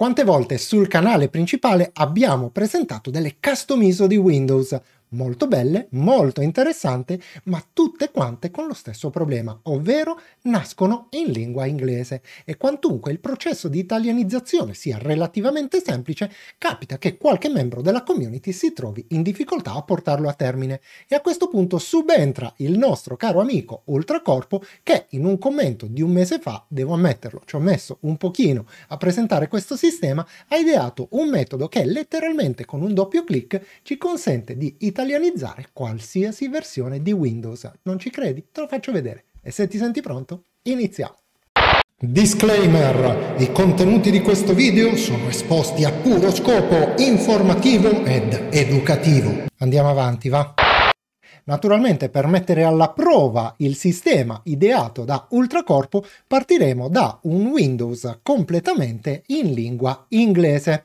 quante volte sul canale principale abbiamo presentato delle custom di Windows molto belle, molto interessanti, ma tutte quante con lo stesso problema, ovvero nascono in lingua inglese e quantunque il processo di italianizzazione sia relativamente semplice, capita che qualche membro della community si trovi in difficoltà a portarlo a termine e a questo punto subentra il nostro caro amico Ultracorpo che in un commento di un mese fa, devo ammetterlo, ci ho messo un pochino a presentare questo sistema, ha ideato un metodo che letteralmente con un doppio clic ci consente di italianizzare italianizzare qualsiasi versione di Windows. Non ci credi? Te lo faccio vedere. E se ti senti pronto, iniziamo! Disclaimer, i contenuti di questo video sono esposti a puro scopo informativo ed educativo. Andiamo avanti, va? Naturalmente per mettere alla prova il sistema ideato da Ultracorpo partiremo da un Windows completamente in lingua inglese.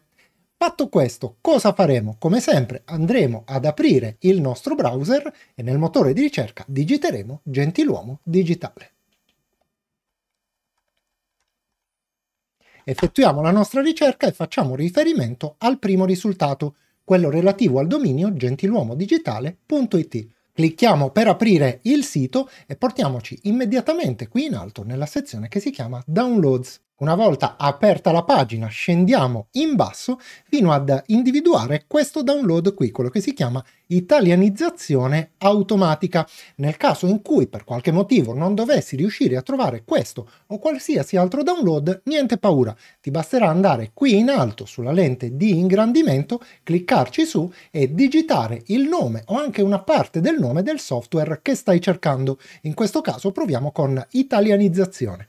Fatto questo, cosa faremo? Come sempre andremo ad aprire il nostro browser e nel motore di ricerca digiteremo Gentiluomo Digitale. Effettuiamo la nostra ricerca e facciamo riferimento al primo risultato, quello relativo al dominio gentiluomodigitale.it. Clicchiamo per aprire il sito e portiamoci immediatamente qui in alto nella sezione che si chiama Downloads. Una volta aperta la pagina scendiamo in basso fino ad individuare questo download qui, quello che si chiama italianizzazione automatica. Nel caso in cui per qualche motivo non dovessi riuscire a trovare questo o qualsiasi altro download, niente paura, ti basterà andare qui in alto sulla lente di ingrandimento, cliccarci su e digitare il nome o anche una parte del nome del software che stai cercando. In questo caso proviamo con italianizzazione.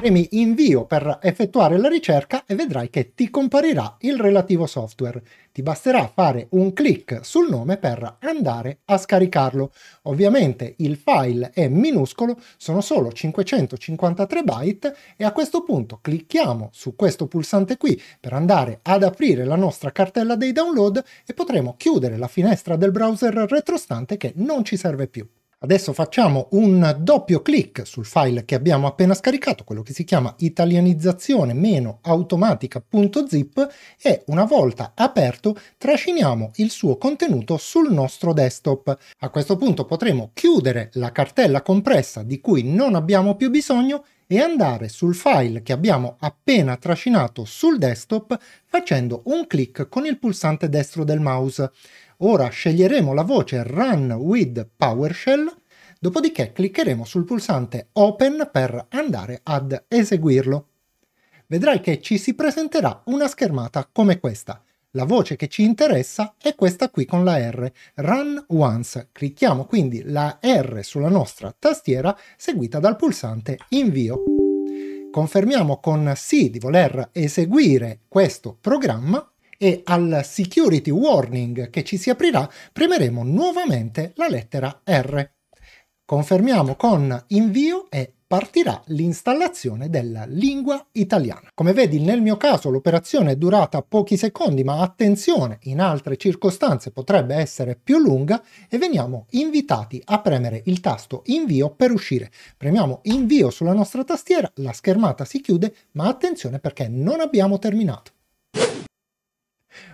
Premi invio per effettuare la ricerca e vedrai che ti comparirà il relativo software. Ti basterà fare un clic sul nome per andare a scaricarlo. Ovviamente il file è minuscolo, sono solo 553 byte e a questo punto clicchiamo su questo pulsante qui per andare ad aprire la nostra cartella dei download e potremo chiudere la finestra del browser retrostante che non ci serve più. Adesso facciamo un doppio clic sul file che abbiamo appena scaricato, quello che si chiama italianizzazione-automatica.zip e una volta aperto trasciniamo il suo contenuto sul nostro desktop. A questo punto potremo chiudere la cartella compressa di cui non abbiamo più bisogno e andare sul file che abbiamo appena trascinato sul desktop facendo un clic con il pulsante destro del mouse. Ora sceglieremo la voce Run with PowerShell, dopodiché cliccheremo sul pulsante Open per andare ad eseguirlo. Vedrai che ci si presenterà una schermata come questa. La voce che ci interessa è questa qui con la R, Run Once. Clicchiamo quindi la R sulla nostra tastiera seguita dal pulsante Invio. Confermiamo con sì di voler eseguire questo programma e al security warning che ci si aprirà premeremo nuovamente la lettera R. Confermiamo con invio e partirà l'installazione della lingua italiana. Come vedi nel mio caso l'operazione è durata pochi secondi ma attenzione in altre circostanze potrebbe essere più lunga e veniamo invitati a premere il tasto invio per uscire. Premiamo invio sulla nostra tastiera, la schermata si chiude ma attenzione perché non abbiamo terminato.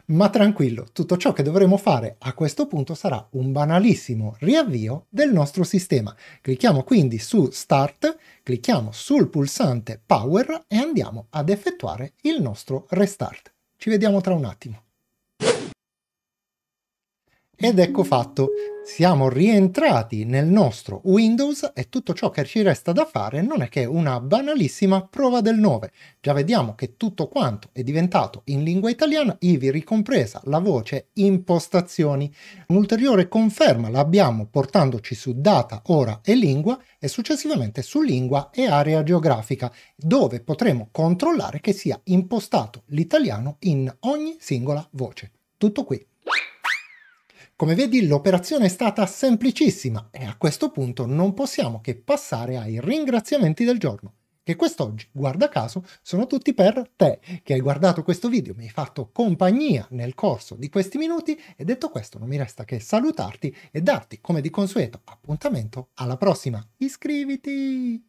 Ma tranquillo, tutto ciò che dovremo fare a questo punto sarà un banalissimo riavvio del nostro sistema. Clicchiamo quindi su Start, clicchiamo sul pulsante Power e andiamo ad effettuare il nostro restart. Ci vediamo tra un attimo. Ed ecco fatto, siamo rientrati nel nostro Windows e tutto ciò che ci resta da fare non è che una banalissima prova del 9. Già vediamo che tutto quanto è diventato in lingua italiana, ivi ricompresa la voce impostazioni. Un'ulteriore conferma l'abbiamo portandoci su data, ora e lingua e successivamente su lingua e area geografica, dove potremo controllare che sia impostato l'italiano in ogni singola voce. Tutto qui. Come vedi l'operazione è stata semplicissima e a questo punto non possiamo che passare ai ringraziamenti del giorno, che quest'oggi, guarda caso, sono tutti per te, che hai guardato questo video, mi hai fatto compagnia nel corso di questi minuti e detto questo non mi resta che salutarti e darti, come di consueto, appuntamento alla prossima. Iscriviti!